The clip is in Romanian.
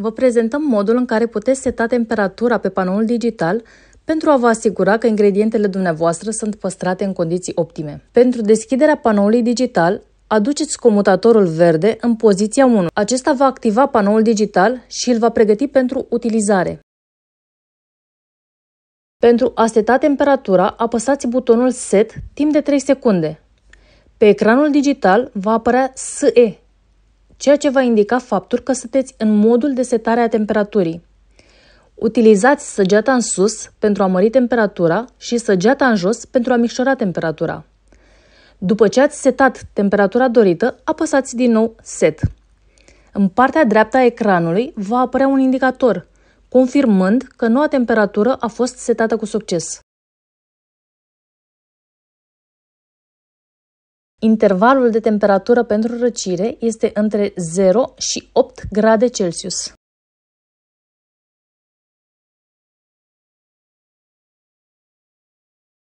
Vă prezentăm modul în care puteți seta temperatura pe panoul digital pentru a vă asigura că ingredientele dumneavoastră sunt păstrate în condiții optime. Pentru deschiderea panoului digital, aduceți comutatorul verde în poziția 1. Acesta va activa panoul digital și îl va pregăti pentru utilizare. Pentru a seta temperatura, apăsați butonul Set timp de 3 secunde. Pe ecranul digital va apărea SE, ceea ce va indica faptul că sunteți în modul de setare a temperaturii. Utilizați săgeata în sus pentru a mări temperatura și săgeata în jos pentru a micșora temperatura. După ce ați setat temperatura dorită, apăsați din nou Set. În partea dreaptă a ecranului va apărea un indicator, confirmând că noua temperatură a fost setată cu succes. Intervalul de temperatură pentru răcire este între 0 și 8 grade Celsius.